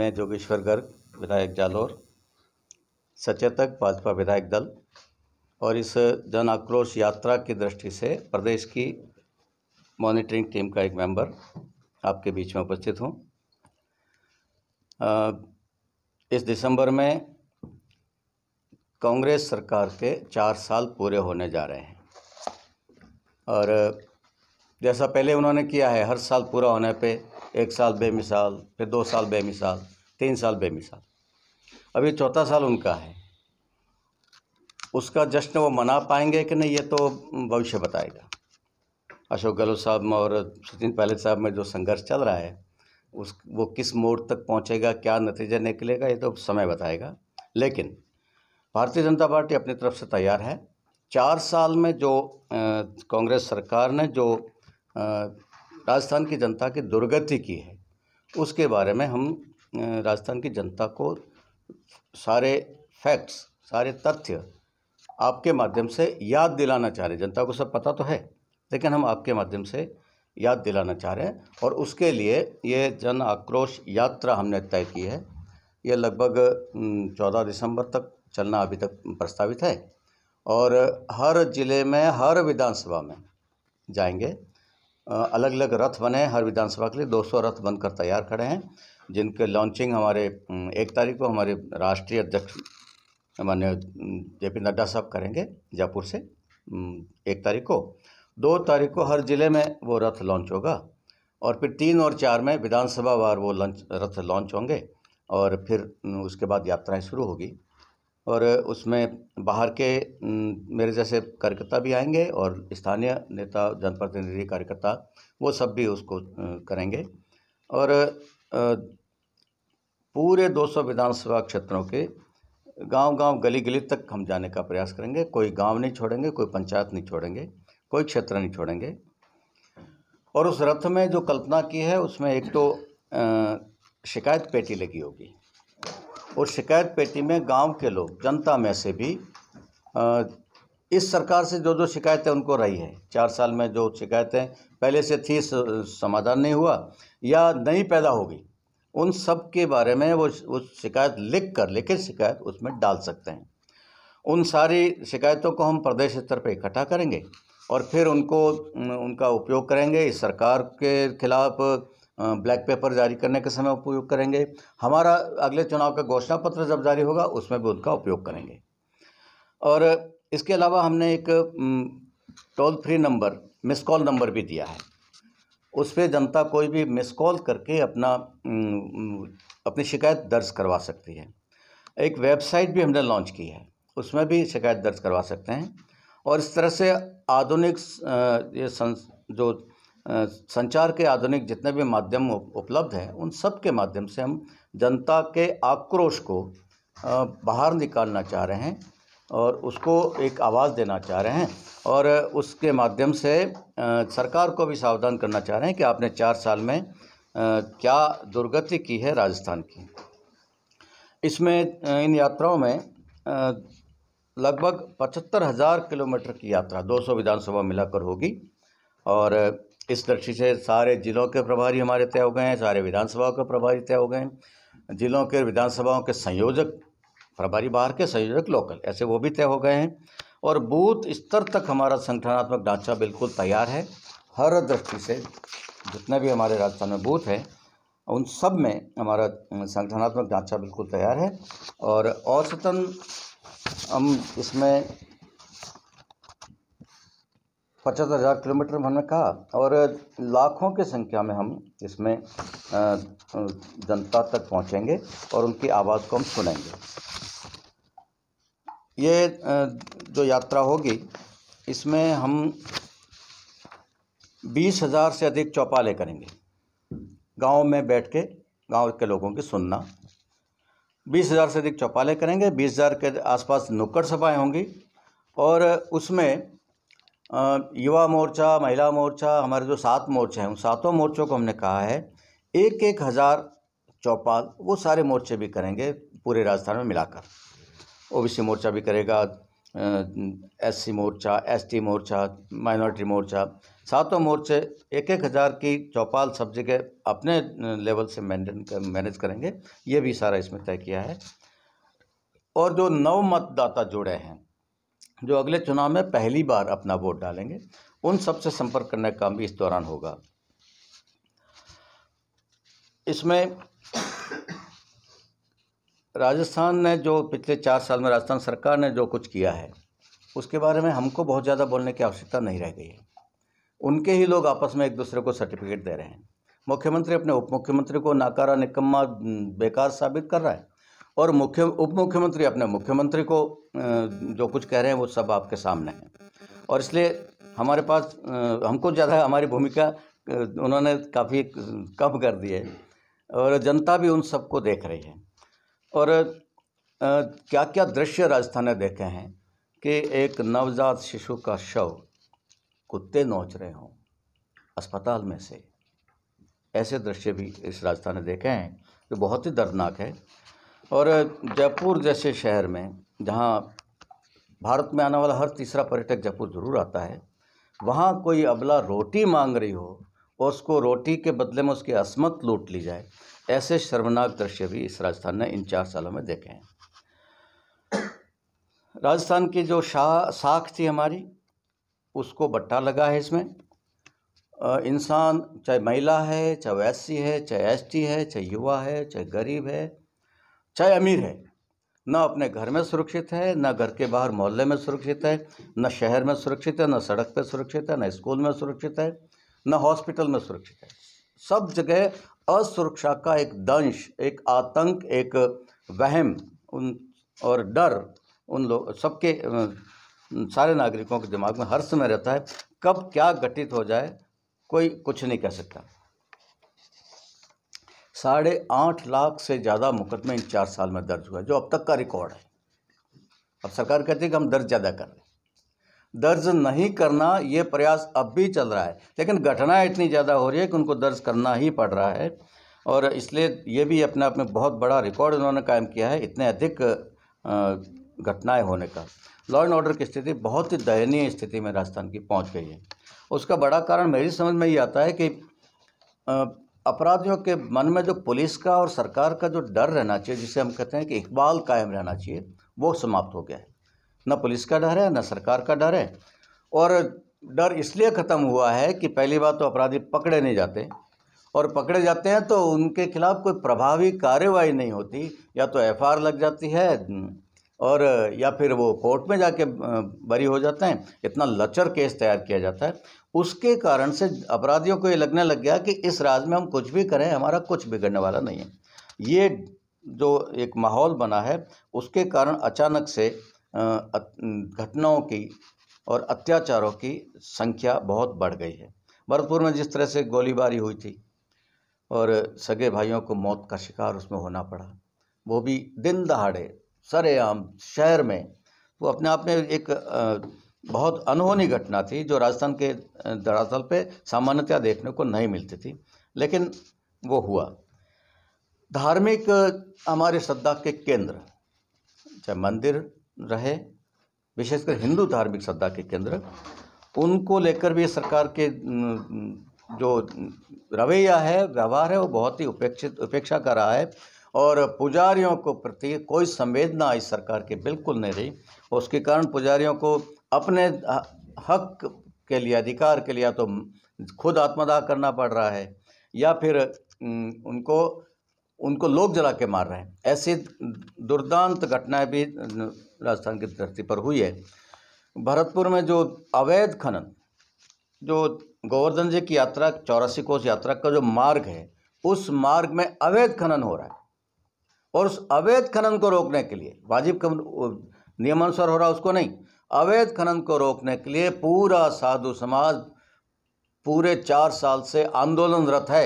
मैं जोगेश्वर गर्ग विधायक जालोर सचेतक भाजपा विधायक दल और इस जन आक्रोश यात्रा की दृष्टि से प्रदेश की मॉनिटरिंग टीम का एक मेंबर आपके बीच में उपस्थित हूँ इस दिसंबर में कांग्रेस सरकार के चार साल पूरे होने जा रहे हैं और जैसा पहले उन्होंने किया है हर साल पूरा होने पे एक साल बेमिसाल फिर दो साल बेमिसाल तीन साल बेमिसाल अभी चौथा साल उनका है उसका जश्न वो मना पाएंगे कि नहीं ये तो भविष्य बताएगा अशोक गहलोत साहब में और सचिन पायलट साहब में जो संघर्ष चल रहा है उस वो किस मोड़ तक पहुंचेगा क्या नतीजा निकलेगा ये तो समय बताएगा लेकिन भारतीय जनता पार्टी अपनी तरफ से तैयार है चार साल में जो कांग्रेस सरकार ने जो राजस्थान की जनता की दुर्गति की है उसके बारे में हम राजस्थान की जनता को सारे फैक्ट्स सारे तथ्य आपके माध्यम से याद दिलाना चाह रहे हैं जनता को सब पता तो है लेकिन हम आपके माध्यम से याद दिलाना चाह रहे हैं और उसके लिए ये जन आक्रोश यात्रा हमने तय की है ये लगभग चौदह दिसंबर तक चलना अभी तक प्रस्तावित है और हर ज़िले में हर विधानसभा में जाएंगे अलग अलग रथ बने हैं हर विधानसभा के लिए 200 रथ बनकर तैयार खड़े हैं जिनके लॉन्चिंग हमारे एक तारीख को हमारे राष्ट्रीय अध्यक्ष मान्य जे पी नड्डा साहब करेंगे जयपुर से एक तारीख को दो तारीख को हर ज़िले में वो रथ लॉन्च होगा और फिर तीन और चार में विधानसभा वार वो लंच रथ लॉन्च होंगे और फिर उसके बाद यात्राएं शुरू होगी और उसमें बाहर के मेरे जैसे कार्यकर्ता भी आएंगे और स्थानीय नेता जनप्रतिनिधि कार्यकर्ता वो सब भी उसको करेंगे और पूरे 200 विधानसभा क्षेत्रों के गांव-गांव गली-गली तक हम जाने का प्रयास करेंगे कोई गांव नहीं छोड़ेंगे कोई पंचायत नहीं छोड़ेंगे कोई क्षेत्र नहीं छोड़ेंगे और उस रथ में जो कल्पना की है उसमें एक तो शिकायत पेटी लगी होगी और शिकायत पेटी में गांव के लोग जनता में से भी इस सरकार से जो जो शिकायतें उनको रही है चार साल में जो शिकायतें पहले से थी समाधान नहीं हुआ या नहीं पैदा होगी उन सब के बारे में वो उस शिकायत लिख कर लिखित शिकायत उसमें डाल सकते हैं उन सारी शिकायतों को हम प्रदेश स्तर पर इकट्ठा करेंगे और फिर उनको उनका उपयोग करेंगे इस सरकार के खिलाफ़ ब्लैक पेपर जारी करने के समय उपयोग करेंगे हमारा अगले चुनाव का घोषणा पत्र जब जारी होगा उसमें भी उनका उपयोग करेंगे और इसके अलावा हमने एक toll free number miss call number भी दिया है उस पर जनता कोई भी मिस कॉल करके अपना अपनी शिकायत दर्ज करवा सकती है एक वेबसाइट भी हमने लॉन्च की है उसमें भी शिकायत दर्ज करवा सकते हैं और इस तरह से आधुनिक ये संस जो संचार के आधुनिक जितने भी माध्यम उपलब्ध हैं उन सब के माध्यम से हम जनता के आक्रोश को बाहर निकालना चाह रहे हैं और उसको एक आवाज़ देना चाह रहे हैं और उसके माध्यम से सरकार को भी सावधान करना चाह रहे हैं कि आपने चार साल में क्या दुर्गति की है राजस्थान की इसमें इन यात्राओं में लगभग पचहत्तर हज़ार किलोमीटर की यात्रा 200 विधानसभा मिलाकर होगी और इस दृष्टि से सारे जिलों के प्रभारी हमारे तय हो गए हैं सारे विधानसभाओं के प्रभारी तय हो गए हैं जिलों के विधानसभाओं के संयोजक प्रभारी बाहर के संयोजक लोकल ऐसे वो भी तय हो गए हैं और बूथ स्तर तक हमारा संगठनात्मक ढांचा बिल्कुल तैयार है हर दृष्टि से जितने भी हमारे राजस्थान में बूथ हैं उन सब में हमारा संगठनात्मक ढांचा बिल्कुल तैयार है और औसतन हम इसमें पचास हज़ार किलोमीटर हमने कहा और लाखों की संख्या में हम इसमें जनता तक पहुंचेंगे और उनकी आवाज़ को हम सुनेंगे ये जो यात्रा होगी इसमें हम बीस हज़ार से अधिक चौपाले करेंगे गांव में बैठ के गाँव के लोगों की सुनना बीस हज़ार से अधिक चौपाले करेंगे बीस हज़ार के आसपास नुक्कड़ सभाएं होंगी और उसमें युवा मोर्चा महिला मोर्चा हमारे जो सात मोर्चे हैं उन सातों मोर्चों को हमने कहा है एक एक हज़ार चौपाल वो सारे मोर्चे भी करेंगे पूरे राजस्थान में मिलाकर ओबीसी मोर्चा भी करेगा एससी मोर्चा एसटी मोर्चा माइनॉरिटी मोर्चा सातों मोर्चे एक एक हज़ार की चौपाल सब जगह अपने लेवल से मैंटेन मैनेज करेंगे ये भी सारा इसमें तय किया है और जो नव मतदाता जुड़े हैं जो अगले चुनाव में पहली बार अपना वोट डालेंगे उन सब से संपर्क करने का काम भी इस दौरान होगा इसमें राजस्थान ने जो पिछले चार साल में राजस्थान सरकार ने जो कुछ किया है उसके बारे में हमको बहुत ज़्यादा बोलने की आवश्यकता नहीं रह गई है उनके ही लोग आपस में एक दूसरे को सर्टिफिकेट दे रहे हैं मुख्यमंत्री अपने उप मुख्यमंत्री को नाकारा निकम्मा बेकार साबित कर रहा है और मुख्य उप मुख्यमंत्री अपने मुख्यमंत्री को जो कुछ कह रहे हैं वो सब आपके सामने हैं और इसलिए हमारे पास हमको ज़्यादा हमारी भूमिका उन्होंने काफ़ी कम कर दी है और जनता भी उन सबको देख रही है और क्या क्या दृश्य राजस्थान ने देखे हैं कि एक नवजात शिशु का शव कुत्ते नोच रहे हों अस्पताल में से ऐसे दृश्य भी इस राजस्थान ने देखे हैं जो बहुत ही दर्दनाक है और जयपुर जैसे शहर में जहाँ भारत में आने वाला हर तीसरा पर्यटक जयपुर ज़रूर आता है वहाँ कोई अबला रोटी मांग रही हो और उसको रोटी के बदले में उसकी असमत लूट ली जाए ऐसे शर्मनाक दृश्य भी इस राजस्थान ने इन चार सालों में देखे हैं राजस्थान की जो शाह साख थी हमारी उसको बट्टा लगा है इसमें इंसान चाहे महिला है चाहे वैसी है चाहे एसटी है चाहे युवा है चाहे गरीब है चाहे अमीर है न अपने घर में सुरक्षित है न घर के बाहर मोहल्ले में सुरक्षित है न शहर में सुरक्षित है न सड़क पर सुरक्षित है न स्कूल में सुरक्षित है न हॉस्पिटल में सुरक्षित है सब जगह असुरक्षा का एक दंश एक आतंक एक वहम उन और डर उन लोग सबके सारे नागरिकों के दिमाग में हर समय रहता है कब क्या घटित हो जाए कोई कुछ नहीं कह सकता साढ़े आठ लाख से ज़्यादा मुकदमे इन चार साल में दर्ज हुआ जो अब तक का रिकॉर्ड है अब सरकार कहती है कि हम दर्ज ज़्यादा कर रहे हैं दर्ज नहीं करना ये प्रयास अब भी चल रहा है लेकिन घटनाएँ इतनी ज़्यादा हो रही है कि उनको दर्ज करना ही पड़ रहा है और इसलिए ये भी अपने आप में बहुत बड़ा रिकॉर्ड इन्होंने कायम किया है इतने अधिक घटनाएं होने का लॉ एंड ऑर्डर की स्थिति बहुत ही दयनीय स्थिति में राजस्थान की पहुंच गई है उसका बड़ा कारण मेरी समझ में ये आता है कि अपराधियों के मन में जो पुलिस का और सरकार का जो डर रहना चाहिए जिसे हम कहते हैं कि इकबाल कायम रहना चाहिए वो समाप्त हो गया है न पुलिस का डर है न सरकार का डर है और डर इसलिए ख़त्म हुआ है कि पहली बात तो अपराधी पकड़े नहीं जाते और पकड़े जाते हैं तो उनके खिलाफ कोई प्रभावी कार्रवाई नहीं होती या तो एफ लग जाती है और या फिर वो कोर्ट में जाके बरी हो जाते हैं इतना लचर केस तैयार किया जाता है उसके कारण से अपराधियों को ये लगने लग गया कि इस राज्य में हम कुछ भी करें हमारा कुछ बिगड़ने वाला नहीं है ये जो एक माहौल बना है उसके कारण अचानक से घटनाओं की और अत्याचारों की संख्या बहुत बढ़ गई है भरतपुर में जिस तरह से गोलीबारी हुई थी और सगे भाइयों को मौत का शिकार उसमें होना पड़ा वो भी दिन दहाड़े सरेआम शहर में वो अपने आप में एक बहुत अनहोनी घटना थी जो राजस्थान के धरातल पे सामान्यतया देखने को नहीं मिलती थी लेकिन वो हुआ धार्मिक हमारे श्रद्धा के केंद्र चाहे मंदिर रहे विशेषकर हिंदू धार्मिक श्रद्धा के केंद्र उनको लेकर भी सरकार के जो रवैया है व्यवहार है वो बहुत ही उपेक्षित उपेक्षा का रहा है और पुजारियों को प्रति कोई संवेदना इस सरकार की बिल्कुल नहीं रही उसके कारण पुजारियों को अपने हक के लिए अधिकार के लिए तो खुद आत्मदाह करना पड़ रहा है या फिर उनको उनको लोग जला के मार रहे हैं ऐसी दुर्दांत घटनाएं भी राजस्थान की धरती पर हुई है भरतपुर में जो अवैध खनन जो गोवर्धन जी की यात्रा चौरासी कोस यात्रा का जो मार्ग है उस मार्ग में अवैध खनन हो रहा है और उस अवैध खनन को रोकने के लिए वाजिब नियमानुसार हो रहा है उसको नहीं अवैध खनन को रोकने के लिए पूरा साधु समाज पूरे चार साल से आंदोलनरत है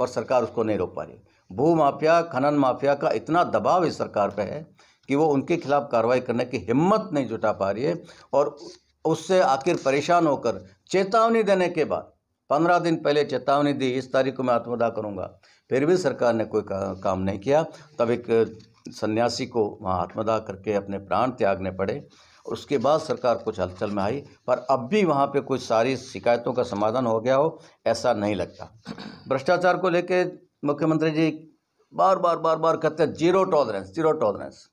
और सरकार उसको नहीं रोक पा रही भू माफिया खनन माफिया का इतना दबाव इस सरकार पर है कि वो उनके खिलाफ कार्रवाई करने की हिम्मत नहीं जुटा पा रही है और उससे आखिर परेशान होकर चेतावनी देने के बाद पंद्रह दिन पहले चेतावनी दी इस तारीख को मैं आत्मदाह करूंगा फिर भी सरकार ने कोई काम नहीं किया तब एक सन्यासी को वहाँ आत्मदाह करके अपने प्राण त्यागने पड़े उसके बाद सरकार कुछ हलचल में आई पर अब भी वहाँ पे कुछ सारी शिकायतों का समाधान हो गया हो ऐसा नहीं लगता भ्रष्टाचार को लेके मुख्यमंत्री जी बार बार बार बार कहते हैं जीरो टॉलरेंस जीरो टॉलरेंस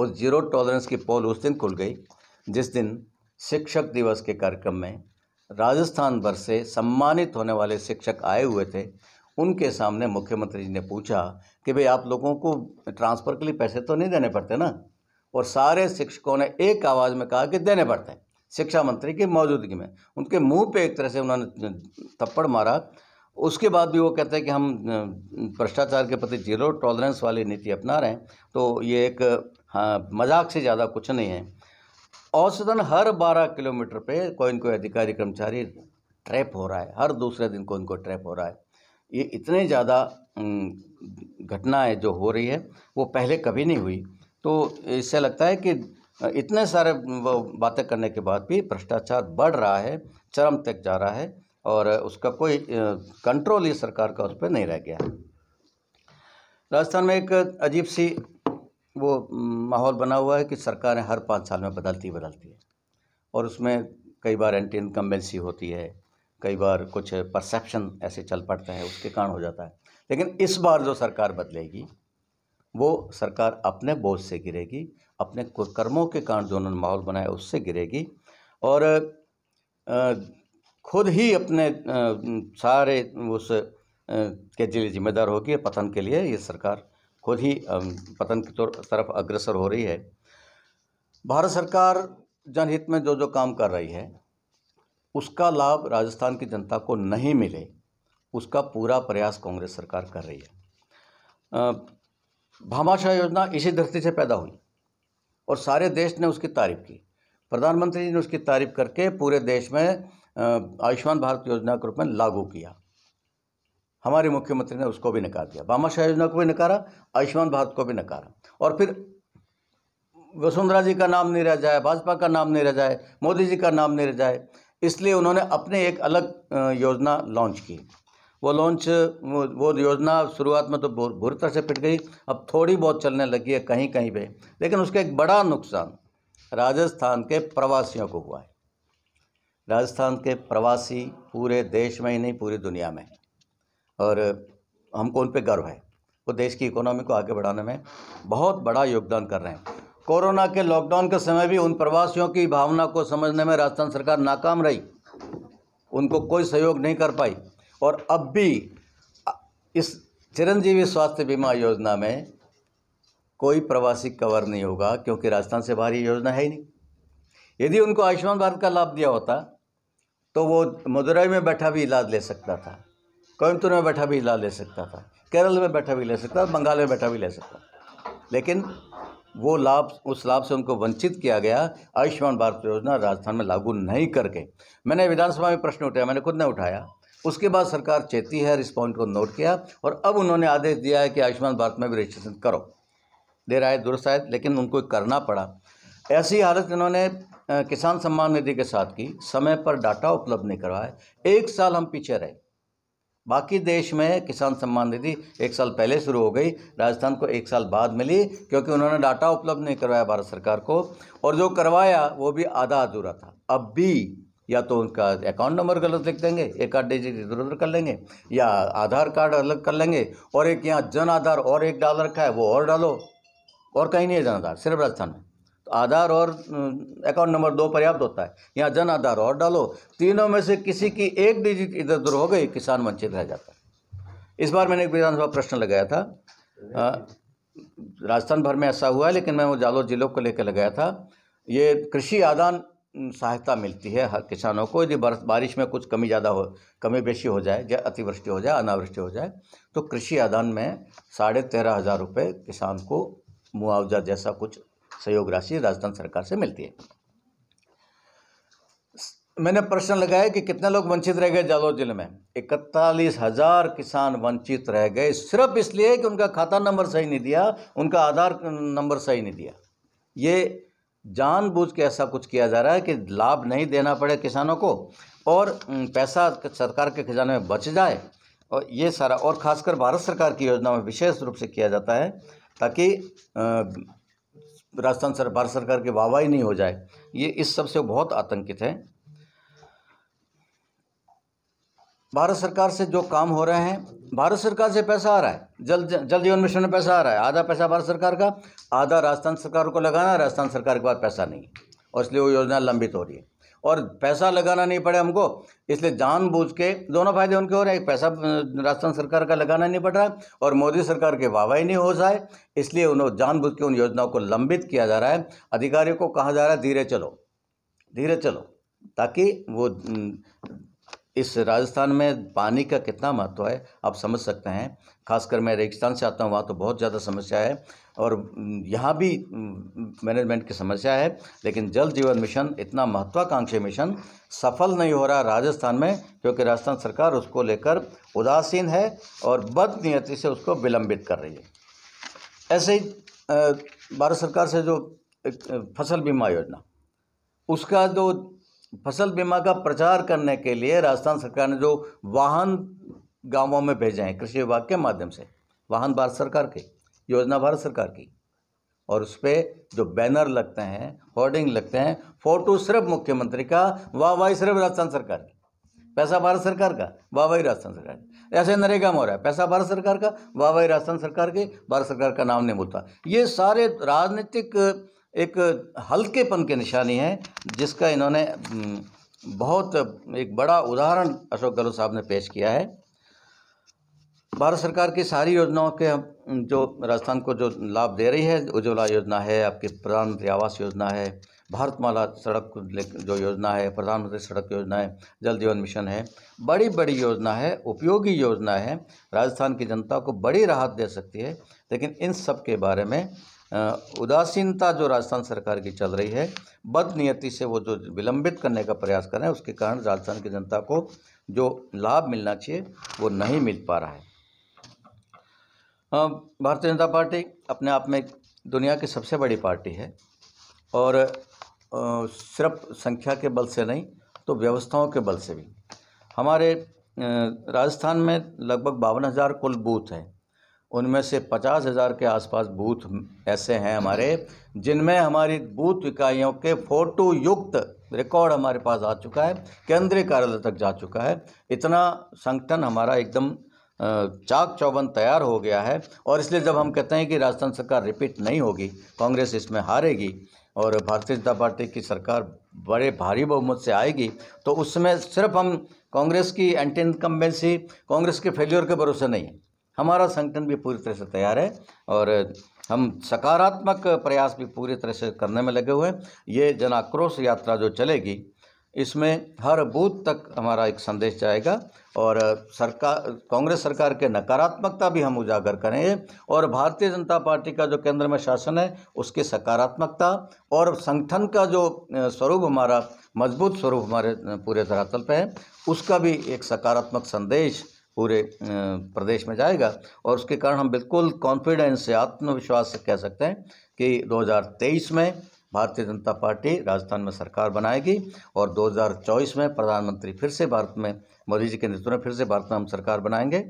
उस जीरो टॉलरेंस की पोल उस दिन खुल गई जिस दिन शिक्षक दिवस के कार्यक्रम में राजस्थान भर से सम्मानित होने वाले शिक्षक आए हुए थे उनके सामने मुख्यमंत्री जी ने पूछा कि भाई आप लोगों को ट्रांसफ़र के लिए पैसे तो नहीं देने पड़ते ना और सारे शिक्षकों ने एक आवाज़ में कहा कि देने पड़ते हैं शिक्षा मंत्री की मौजूदगी में उनके मुंह पे एक तरह से उन्होंने थप्पड़ मारा उसके बाद भी वो कहते हैं कि हम भ्रष्टाचार के प्रति जीरो टॉलरेंस वाली नीति अपना रहे हैं तो ये एक हाँ, मजाक से ज़्यादा कुछ नहीं है औसतन हर 12 किलोमीटर पे कोई न कोई अधिकारी कर्मचारी ट्रैप हो रहा है हर दूसरे दिन कोई न ट्रैप हो रहा है ये इतने ज़्यादा घटनाएँ जो हो रही है वो पहले कभी नहीं हुई तो इससे लगता है कि इतने सारे बातें करने के बाद भी भ्रष्टाचार बढ़ रहा है चरम तक जा रहा है और उसका कोई कंट्रोल ही सरकार का उस पर नहीं रह गया राजस्थान में एक अजीब सी वो माहौल बना हुआ है कि सरकारें हर पाँच साल में बदलती बदलती है और उसमें कई बार एंटी इनकम्बेंसी होती है कई बार कुछ परसेप्शन ऐसे चल पड़ता है उसके कारण हो जाता है लेकिन इस बार जो सरकार बदलेगी वो सरकार अपने बोझ से गिरेगी अपने कुकर्मों के कारण जो उन्होंने माहौल बनाया उससे गिरेगी और खुद ही अपने सारे उस के लिए जिम्मेदार होगी पतन के लिए ये सरकार खुद ही पतन की तरफ अग्रसर हो रही है भारत सरकार जनहित में जो जो काम कर रही है उसका लाभ राजस्थान की जनता को नहीं मिले उसका पूरा प्रयास कांग्रेस सरकार कर रही है भामाशाह योजना इसी धरती से पैदा हुई और सारे देश ने उसकी तारीफ़ की प्रधानमंत्री जी ने उसकी तारीफ़ करके पूरे देश में आयुष्मान भारत योजना के रूप में लागू किया हमारे मुख्यमंत्री ने उसको भी नकार दिया भामाशाह योजना को भी नकारा आयुष्मान भारत को भी नकारा और फिर वसुंधरा जी का नाम नहीं रह जाए भाजपा का नाम नहीं रह जाए मोदी जी का नाम नहीं रह जाए इसलिए उन्होंने अपने एक अलग योजना लॉन्च की वो लॉन्च वो योजना शुरुआत में तो बुरी तरह से पिट गई अब थोड़ी बहुत चलने लगी है कहीं कहीं पे लेकिन उसका एक बड़ा नुकसान राजस्थान के प्रवासियों को हुआ है राजस्थान के प्रवासी पूरे देश में ही नहीं पूरी दुनिया में और हमको उन पर गर्व है वो देश की इकोनॉमी को आगे बढ़ाने में बहुत बड़ा योगदान कर रहे हैं कोरोना के लॉकडाउन के समय भी उन प्रवासियों की भावना को समझने में राजस्थान सरकार नाकाम रही उनको कोई सहयोग नहीं कर पाई और अब भी इस चिरंजीवी स्वास्थ्य बीमा योजना में कोई प्रवासी कवर नहीं होगा क्योंकि राजस्थान से बाहर ये योजना है ही नहीं यदि उनको आयुष्मान भारत का लाभ दिया होता तो वो मदुरई में बैठा भी इलाज ले सकता था कोयमतूर में बैठा भी इलाज ले सकता था केरल में बैठा भी ले सकता था बंगाल में बैठा भी ले सकता लेकिन वो लाभ उस लाभ से उनको वंचित किया गया आयुष्मान भारत योजना राजस्थान में लागू नहीं करके मैंने विधानसभा में प्रश्न उठाया मैंने खुद ने उठाया उसके बाद सरकार चेती है और इस पॉइंट को नोट किया और अब उन्होंने आदेश दिया है कि आयुष्मान भारत में भी रजिस्ट्रेशन करो देर आए दुरुस्त आए लेकिन उनको करना पड़ा ऐसी हालत इन्होंने किसान सम्मान निधि के साथ की समय पर डाटा उपलब्ध नहीं करवाया एक साल हम पीछे रहे बाकी देश में किसान सम्मान निधि एक साल पहले शुरू हो गई राजस्थान को एक साल बाद मिली क्योंकि उन्होंने डाटा उपलब्ध नहीं करवाया भारत सरकार को और जो करवाया वो भी आधा अधूरा था अब भी या तो उनका अकाउंट नंबर गलत लिख देंगे एक आध डिजिट इधर उधर कर लेंगे या आधार कार्ड अलग कर लेंगे और एक यहाँ जन आधार और एक डाल रखा है वो और डालो और कहीं नहीं है जन आधार सिर्फ राजस्थान में तो आधार और अकाउंट नंबर दो पर्याप्त होता है यहाँ जन आधार और डालो तीनों में से किसी की एक डिजिट इधर उधर हो गई किसान वंचित रह जाता है इस बार मैंने एक विधानसभा प्रश्न लगाया था राजस्थान भर में ऐसा हुआ है लेकिन मैं वो जालोर जिलों को लेकर लगाया था ये कृषि आदान सहायता मिलती है हर किसानों को यदि बारिश में कुछ कमी ज़्यादा हो कमी बेशी हो जाए या अतिवृष्टि हो जाए अनावृष्टि हो जाए तो कृषि आदान में साढ़े तेरह हज़ार रुपये किसान को मुआवजा जैसा कुछ सहयोग राशि राजस्थान सरकार से मिलती है मैंने प्रश्न लगाया कि कितने लोग वंचित रह गए जालौर जिले में इकतालीस हजार किसान वंचित रह गए सिर्फ इसलिए कि उनका खाता नंबर सही नहीं दिया उनका आधार नंबर सही नहीं दिया ये जानबूझ के ऐसा कुछ किया जा रहा है कि लाभ नहीं देना पड़े किसानों को और पैसा सरकार के खजाने में बच जाए और ये सारा और खासकर भारत सरकार की योजना में विशेष रूप से किया जाता है ताकि राजस्थान सर भारत सरकार की वाहवाही नहीं हो जाए ये इस सबसे बहुत आतंकित है भारत सरकार से जो काम हो रहे हैं भारत सरकार से पैसा आ रहा है जल जल जीवन मिशन में पैसा आ रहा है आधा पैसा भारत सरकार का आधा राजस्थान सरकार को लगाना राजस्थान सरकार के पास पैसा नहीं और इसलिए वो योजना लंबित हो रही है और पैसा लगाना नहीं पड़े हमको इसलिए जानबूझ के दोनों फायदे उनके हो रहे हैं पैसा राजस्थान सरकार का लगाना नहीं पड़ रहा है और मोदी सरकार के वाह ही नहीं हो जाए इसलिए उन्होंने जानबूझ के उन योजनाओं को लंबित किया जा रहा है अधिकारियों को कहा जा रहा है धीरे चलो धीरे चलो ताकि वो इस राजस्थान में पानी का कितना महत्व है आप समझ सकते हैं खासकर मैं रेगिस्तान से आता हूँ वहाँ तो बहुत ज़्यादा समस्या है और यहाँ भी मैनेजमेंट की समस्या है लेकिन जल जीवन मिशन इतना महत्वाकांक्षी मिशन सफल नहीं हो रहा राजस्थान में क्योंकि राजस्थान सरकार उसको लेकर उदासीन है और बदनीयति से उसको विलंबित कर रही है ऐसे ही भारत सरकार से जो फसल बीमा योजना उसका जो फसल बीमा का प्रचार करने के लिए राजस्थान सरकार ने जो वाहन गांवों में भेजे हैं कृषि विभाग के माध्यम से वाहन भारत सरकार के योजना भारत सरकार की और उस पर जो बैनर लगते हैं होर्डिंग लगते हैं फोटो सिर्फ मुख्यमंत्री का वाह वाह सिर्फ राजस्थान सरकार की पैसा भारत सरकार का वाह वाही राजस्थान सरकार की ऐसे नरेगा में हो रहा है पैसा भारत सरकार का वाह वाही राजस्थान सरकार के भारत सरकार का नाम नहीं बोलता ये सारे राजनीतिक एक हल्केपन के निशानी है जिसका इन्होंने बहुत एक बड़ा उदाहरण अशोक गहलोत साहब ने पेश किया है भारत सरकार की सारी योजनाओं के जो राजस्थान को जो लाभ दे रही है उज्ज्वला योजना है आपकी प्रधानमंत्री आवास योजना है भारतमाला सड़क जो योजना है प्रधानमंत्री सड़क योजना है जल जीवन मिशन है बड़ी बड़ी योजना है उपयोगी योजना है राजस्थान की जनता को बड़ी राहत दे सकती है लेकिन इन सब के बारे में उदासीनता जो राजस्थान सरकार की चल रही है बदनीयति से वो जो विलंबित करने का प्रयास कर रहे हैं उसके कारण राजस्थान की जनता को जो लाभ मिलना चाहिए वो नहीं मिल पा रहा है भारतीय जनता पार्टी अपने आप में दुनिया की सबसे बड़ी पार्टी है और सिर्फ संख्या के बल से नहीं तो व्यवस्थाओं के बल से भी हमारे राजस्थान में लगभग बावन हज़ार कुल बूथ हैं उनमें से पचास हज़ार के आसपास बूथ ऐसे हैं हमारे जिनमें हमारी बूथ इकाइयों के फोटो युक्त रिकॉर्ड हमारे पास आ चुका है केंद्रीय कार्यालय तक जा चुका है इतना संगठन हमारा एकदम चाक चौबंद तैयार हो गया है और इसलिए जब हम कहते हैं कि राजस्थान सरकार रिपीट नहीं होगी कांग्रेस इसमें हारेगी और भारतीय जनता पार्टी की सरकार बड़े भारी बहुमत से आएगी तो उसमें सिर्फ हम कांग्रेस की एंटी इनकम्बेंसी कांग्रेस के फेलियर के भरोसे नहीं हमारा संगठन भी पूरी तरह से तैयार है और हम सकारात्मक प्रयास भी पूरी तरह से करने में लगे हुए हैं ये जन आक्रोश यात्रा जो चलेगी इसमें हर बूथ तक हमारा एक संदेश जाएगा और सरकार कांग्रेस सरकार के नकारात्मकता भी हम उजागर करेंगे और भारतीय जनता पार्टी का जो केंद्र में शासन है उसकी सकारात्मकता और संगठन का जो स्वरूप हमारा मजबूत स्वरूप हमारे पूरे धरातल पर है उसका भी एक सकारात्मक संदेश पूरे प्रदेश में जाएगा और उसके कारण हम बिल्कुल कॉन्फिडेंस से आत्मविश्वास से कह सकते हैं कि 2023 में भारतीय जनता पार्टी राजस्थान में सरकार बनाएगी और 2024 में प्रधानमंत्री फिर से भारत में मोदी जी के नेतृत्व में फिर से भारत में हम सरकार बनाएंगे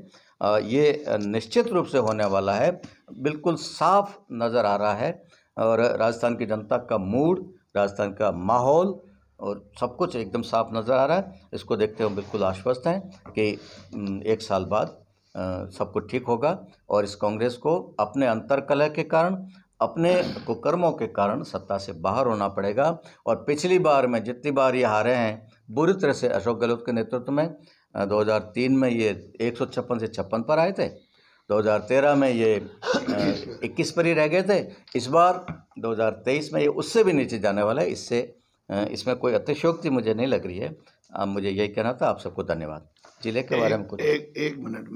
ये निश्चित रूप से होने वाला है बिल्कुल साफ नज़र आ रहा है और राजस्थान की जनता का मूड राजस्थान का माहौल और सब कुछ एकदम साफ नज़र आ रहा है इसको देखते हुए बिल्कुल आश्वस्त हैं कि एक साल बाद सब कुछ ठीक होगा और इस कांग्रेस को अपने कलह के कारण अपने कुकर्मों के कारण सत्ता से बाहर होना पड़ेगा और पिछली बार में जितनी बार ये हारे हैं बुरी तरह से अशोक गहलोत के नेतृत्व में 2003 में ये एक से छप्पन पर आए थे 2013 में ये 21 पर ही रह गए थे इस बार 2023 में ये उससे भी नीचे जाने वाला है इससे इसमें कोई अतिशोक्ति मुझे नहीं लग रही है मुझे यही कहना था आप सबको धन्यवाद ज़िले के बारे में कुछ एक, एक मिनट में